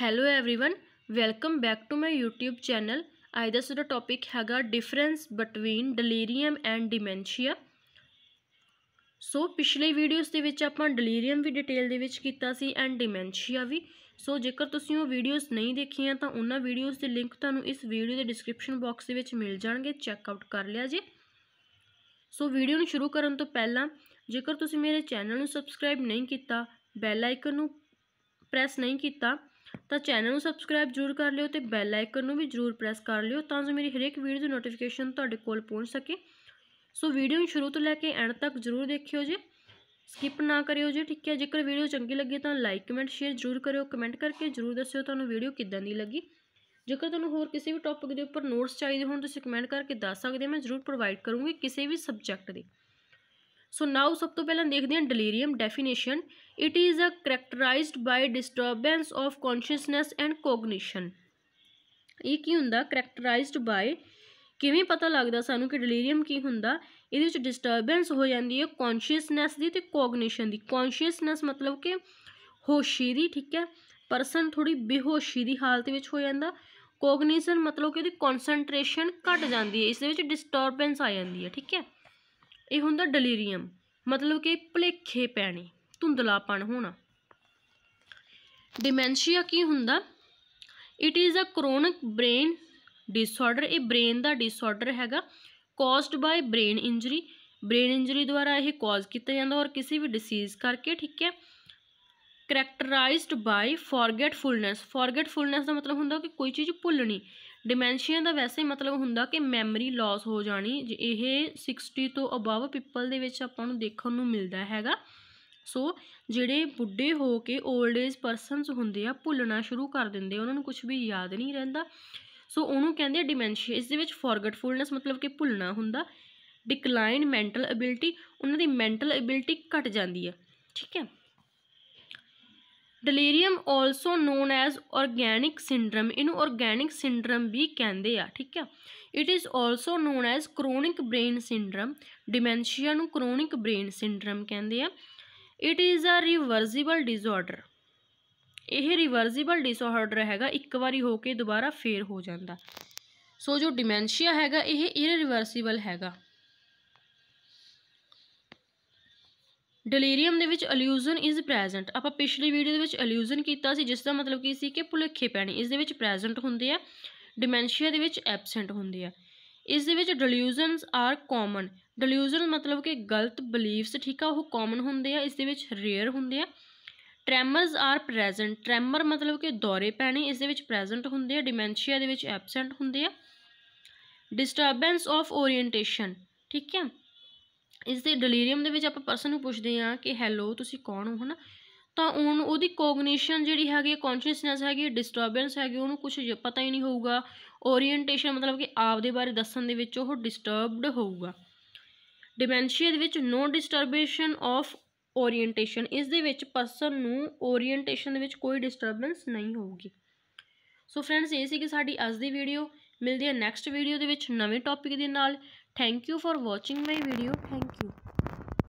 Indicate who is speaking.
Speaker 1: Hello everyone welcome back to my YouTube channel ਅੱਜ ਦਾ ਸਾਡਾ ਟੌਪਿਕ ਹੈਗਾ difference between delirium and dementia so ਪਿਛਲੇ ਵੀਡੀਓਜ਼ ਦੇ ਵਿੱਚ ਆਪਾਂ ਡਿਲੀਰੀਅਮ ਵੀ ਡਿਟੇਲ ਦੇ ਵਿੱਚ ਕੀਤਾ ਸੀ ਐਂਡ ਡਿਮੈਂਸ਼ੀਆ ਵੀ ਸੋ ਜੇਕਰ ਤੁਸੀਂ ਉਹ ਵੀਡੀਓਜ਼ ਨਹੀਂ ਦੇਖੀਆਂ ਤਾਂ ਉਹਨਾਂ ਵੀਡੀਓਜ਼ ਦੇ ਲਿੰਕ ਤੁਹਾਨੂੰ ਇਸ ਵੀਡੀਓ ਦੇ ਡਿਸਕ੍ਰਿਪਸ਼ਨ ਬਾਕਸ ਦੇ ਵਿੱਚ ਮਿਲ ਜਾਣਗੇ ਚੈੱਕ ਆਊਟ ਕਰ ਲਿਆ ਜੀ ਸੋ ਵੀਡੀਓ ਨੂੰ ਸ਼ੁਰੂ ਕਰਨ ਤੋਂ ਪਹਿਲਾਂ ਜੇਕਰ ਤੁਸੀਂ ਮੇਰੇ ਚੈਨਲ ਨੂੰ ਸਬਸਕ੍ਰਾਈਬ ਨਹੀਂ ਕੀਤਾ ਬੈਲ ਆਈਕਨ ਨੂੰ ਪ੍ਰੈਸ ਨਹੀਂ ਕੀਤਾ ਤਾਂ ਚੈਨਲ ਨੂੰ ਸਬਸਕ੍ਰਾਈਬ ਜ਼ਰੂਰ ਕਰ ਲਿਓ ਤੇ ਬੈਲ ਆਈਕਨ ਨੂੰ ਵੀ ਜ਼ਰੂਰ ਪ੍ਰੈਸ ਕਰ ਲਿਓ ਤਾਂ ਜੋ ਮੇਰੀ ਹਰੇਕ ਵੀਡੀਓ ਦੀ ਨੋਟੀਫਿਕੇਸ਼ਨ ਤੁਹਾਡੇ ਕੋਲ ਪਹੁੰਚ ਸਕੇ ਸੋ ਵੀਡੀਓ ਨੂੰ ਸ਼ੁਰੂ ਤੋਂ ਲੈ ਕੇ ਐਂਡ ਤੱਕ ਜ਼ਰੂਰ ਦੇਖਿਓ ਜੀ ਸਕਿਪ ਨਾ ਕਰਿਓ ਜੀ ਠੀਕ ਹੈ ਜੇਕਰ ਵੀਡੀਓ ਚੰਗੀ ਲੱਗੀ ਤਾਂ ਲਾਈਕ ਕਮੈਂਟ ਸ਼ੇਅਰ ਜ਼ਰੂਰ ਕਰਿਓ ਕਮੈਂਟ ਕਰਕੇ ਜ਼ਰੂਰ ਦੱਸਿਓ ਤੁਹਾਨੂੰ ਵੀਡੀਓ ਕਿੱਦਾਂ ਦੀ ਲੱਗੀ ਜੇਕਰ ਤੁਹਾਨੂੰ ਹੋਰ ਕਿਸੇ ਵੀ ਟੌਪਿਕ ਦੇ ਉੱਪਰ ਨੋਟਸ ਚਾਹੀਦੇ ਹੋਣ ਤੁਸੀਂ ਕਮੈਂਟ ਕਰਕੇ ਦੱਸ ਸਕਦੇ ਮੈਂ ਜ਼ਰੂਰ ਪ੍ਰੋਵਾਈਡ ਕਰੂੰਗੀ ਕਿਸੇ ਵੀ ਸਬਜੈਕਟ ਦੇ ਸੋ ਨਾਓ ਸਭ ਤੋਂ ਪਹਿਲਾਂ ਦੇਖਦੇ ਹਾਂ delirium definition it is a characterized by disturbance of consciousness and cognition ਇਹ ਕੀ ਹੁੰਦਾ ਕੈਰੈਕਟਰਾਈਜ਼ਡ ਬਾਈ ਕਿਵੇਂ ਪਤਾ ਲੱਗਦਾ ਸਾਨੂੰ ਕਿ ਡਿਲੀਰੀਅਮ ਕੀ ਹੁੰਦਾ ਇਹਦੇ ਵਿੱਚ ਡਿਸਟਰਬੈਂਸ ਹੋ ਜਾਂਦੀ ਹੈ ਕੌਨਸ਼ੀਅਸਨੈਸ ਦੀ ਤੇ ਕੋਗਨੀਸ਼ਨ ਦੀ ਕੌਨਸ਼ੀਅਸਨੈਸ ਮਤਲਬ ਕਿ ਹੋਸ਼ੀ ਦੀ ਠੀਕ ਹੈ ਪਰਸਨ ਥੋੜੀ ਬੇਹੋਸ਼ੀ ਦੀ ਹਾਲਤ ਵਿੱਚ ਹੋ ਜਾਂਦਾ ਕੋਗਨੀਸ਼ਨ ਮਤਲਬ ਕਿ ਉਹਦੀ ਕਨਸੈਂਟਰੇਸ਼ਨ ਘਟ ਜਾਂਦੀ ਹੈ ਇਸ ਦੇ ਵਿੱਚ ਡਿਸਟਰਬੈਂਸ ਆ ਜਾਂਦੀ ਹੈ ਠੀਕ ਹੈ ਇਹ ਹੁੰਦਾ ਡਿਲੀਰੀਅਮ ਮਤਲਬ ਕਿ ਭਲੇਖੇ ਪੈਣੀ ਧੁੰਦਲਾਪਣ ਹੋਣਾ ਡਿਮੈਂਸ਼ੀਆ ਕੀ ਹੁੰਦਾ it is a chronic brain disorder ਇਹ ਬ੍ਰੇਨ ਦਾ ਡਿਸਆਰਡਰ ਹੈਗਾ caused by brain injury brain injury ਦੁਆਰਾ ਇਹ ਕਾਜ਼ ਕੀਤਾ ਜਾਂਦਾ ਔਰ ਕਿਸੇ ਵੀ ਡਿਸੀਜ਼ ਕਰਕੇ ਠੀਕ ਹੈ ਕਰੈਕਟਰਾਈਜ਼ਡ ਬਾਈ ਫੋਰਗੇਟਫੁਲਨੈਸ ਫੋਰਗੇਟਫੁਲਨੈਸ ਦਾ ਮਤਲਬ ਹੁੰਦਾ ਕਿ ਕੋਈ ਚੀਜ਼ ਭੁੱਲਣੀ ਡਿਮੈਂਸ਼ੀਆ ਦਾ ਵੈਸੇ ਮਤਲਬ ਹੁੰਦਾ ਕਿ ਮੈਮਰੀ ਲਾਸ ਹੋ ਜਾਣੀ ਇਹ 60 ਤੋਂ ਅਬਵ ਪੀਪਲ ਦੇ ਵਿੱਚ ਆਪਾਂ ਨੂੰ ਦੇਖਣ ਨੂੰ ਮਿਲਦਾ ਹੈਗਾ ਸੋ ਜਿਹੜੇ ਬੁੱਢੇ ਹੋ ਕੇ 올ਡ ਏਜ ਪਰਸਨਸ ਹੁੰਦੇ ਆ ਭੁੱਲਣਾ ਸ਼ੁਰੂ ਕਰ ਦਿੰਦੇ ਉਹਨਾਂ ਨੂੰ ਕੁਝ ਵੀ ਯਾਦ ਨਹੀਂ ਰਹਿੰਦਾ ਸੋ ਉਹਨੂੰ ਕਹਿੰਦੇ ਡਿਮੈਂਸ਼ੀਆ ਇਸ ਦੇ ਵਿੱਚ ਫੋਰਗਟਫੁਲਨੈਸ ਮਤਲਬ ਕਿ ਭੁੱਲਣਾ ਹੁੰਦਾ ਡਿਕਲਾਈਨ ਮੈਂਟਲ ਅਬਿਲਿਟੀ ਉਹਨਾਂ ਦੀ ਮੈਂਟਲ ਅਬਿਲਿਟੀ ਘਟ ਜਾਂਦੀ ਹੈ ਠੀਕ ਹੈ delirium also known as organic syndrome ਇਹਨੂੰ ਆਰਗੈਨਿਕ ਸਿੰਡਰਮ ਵੀ ਕਹਿੰਦੇ ਆ ਠੀਕ ਆ it is also known as chronic brain syndrome dementia ਨੂੰ ਕ੍ਰੋਨਿਕ ਬ੍ਰੇਨ ਸਿੰਡਰਮ ਕਹਿੰਦੇ ਆ it is a reversible disorder ਇਹ ਰਿਵਰਸੀਬਲ ਡਿਸਆਰਡਰ ਹੈਗਾ ਇੱਕ ਵਾਰੀ ਹੋ ਕੇ ਦੁਬਾਰਾ ਫੇਰ ਹੋ ਜਾਂਦਾ ਸੋ ਜੋ ਡਿਮੈਂਸ਼ੀਆ ਹੈਗਾ ਇਹ ਇਰਰੀਵਰਸੀਬਲ ਹੈਗਾ ਡਿਲੀਰੀਅਮ ਦੇ ਵਿੱਚ ਅਲੂਜ਼ਨ ਇਜ਼ ਪ੍ਰੈਜ਼ੈਂਟ ਆਪਾਂ ਪਿਛਲੀ ਵੀਡੀਓ ਦੇ ਵਿੱਚ ਅਲੂਜ਼ਨ ਕੀਤਾ ਸੀ ਜਿਸ ਦਾ ਮਤਲਬ ਕੀ ਸੀ ਕਿ ਭੁਲੇਖੇ ਪੈਣੇ ਇਸ ਦੇ ਵਿੱਚ ਪ੍ਰੈਜ਼ੈਂਟ ਹੁੰਦੇ ਆ ਡਿਮੈਂਸ਼ੀਆ ਦੇ ਵਿੱਚ ਐਬਸੈਂਟ ਹੁੰਦੇ ਆ ਇਸ ਦੇ ਵਿੱਚ ਡਿਲੂਜ਼ਨਸ ਆਰ ਕਾਮਨ ਡਿਲੂਜ਼ਨ ਮਤਲਬ ਕਿ ਗਲਤ ਬਲੀਫਸ ਠੀਕ ਆ ਉਹ ਕਾਮਨ ਹੁੰਦੇ ਆ ਇਸ ਦੇ ਵਿੱਚ ਰੇਅਰ ਹੁੰਦੇ ਆ ਟ੍ਰੈਮਰਸ ਆਰ ਪ੍ਰੈਜ਼ੈਂਟ ਟ੍ਰੈਮਰ ਮਤਲਬ ਕਿ ਦੌਰੇ ਪੈਣੇ ਇਸ ਦੇ ਵਿੱਚ ਪ੍ਰੈਜ਼ੈਂਟ ਹੁੰਦੇ ਆ ਡਿਮੈਂਸ਼ੀਆ ਦੇ ਵਿੱਚ ਐਬਸੈਂਟ ਹੁੰਦੇ ਆ ਡਿਸਟਰਬੈਂਸ ਆਫ ਓਰੀਐਂਟੇਸ਼ਨ ਠੀਕ ਹੈ ਇਸ ਦੇ ਡਿਲੀਰੀਅਮ ਦੇ ਵਿੱਚ ਆਪਾਂ ਪਰਸਨ ਨੂੰ ਪੁੱਛਦੇ ਆ ਕਿ ਹੈਲੋ ਤੁਸੀਂ ਕੌਣ ਹੋ ਹਨਾ ਤਾਂ ਉਹਨ ਉਹਦੀ ਕੋਗਨੀਸ਼ਨ ਜਿਹੜੀ ਹੈਗੀ ਕੌਨਸ਼ੀਅਸਨੈਸ ਹੈਗੀ ਡਿਸਟਰਬੈਂਸ ਹੈਗੀ ਉਹਨੂੰ ਕੁਝ ਪਤਾ ਹੀ ਨਹੀਂ ਹੋਊਗਾ ਓਰੀਐਂਟੇਸ਼ਨ ਮਤਲਬ ਕਿ ਆਪ ਦੇ ਬਾਰੇ ਦੱਸਣ ਦੇ ਵਿੱਚ ਉਹ ਡਿਸਟਰਬਡ ਹੋਊਗਾ ਡਿਮੈਂਸ਼ੀਆ ਦੇ ਵਿੱਚ ਨੋ ਡਿਸਟਰਬੇਸ਼ਨ ਆਫ ਓਰੀਐਂਟੇਸ਼ਨ ਇਸ ਦੇ ਵਿੱਚ ਪਰਸਨ ਨੂੰ ਓਰੀਐਂਟੇਸ਼ਨ ਦੇ ਵਿੱਚ ਕੋਈ ਡਿਸਟਰਬੈਂਸ ਨਹੀਂ ਹੋਊਗੀ ਸੋ ਫਰੈਂਡਸ ਇਹ ਸੀ ਕਿ ਸਾਡੀ ਅੱਜ ਦੀ ਵੀਡੀਓ ਮਿਲਦੀ ਹੈ ਨੈਕਸਟ ਵੀਡੀਓ ਦੇ ਵਿੱਚ ਨਵੇਂ ਟੌਪਿਕ ਦੇ ਨਾਲ Thank you for watching my video. Thank you.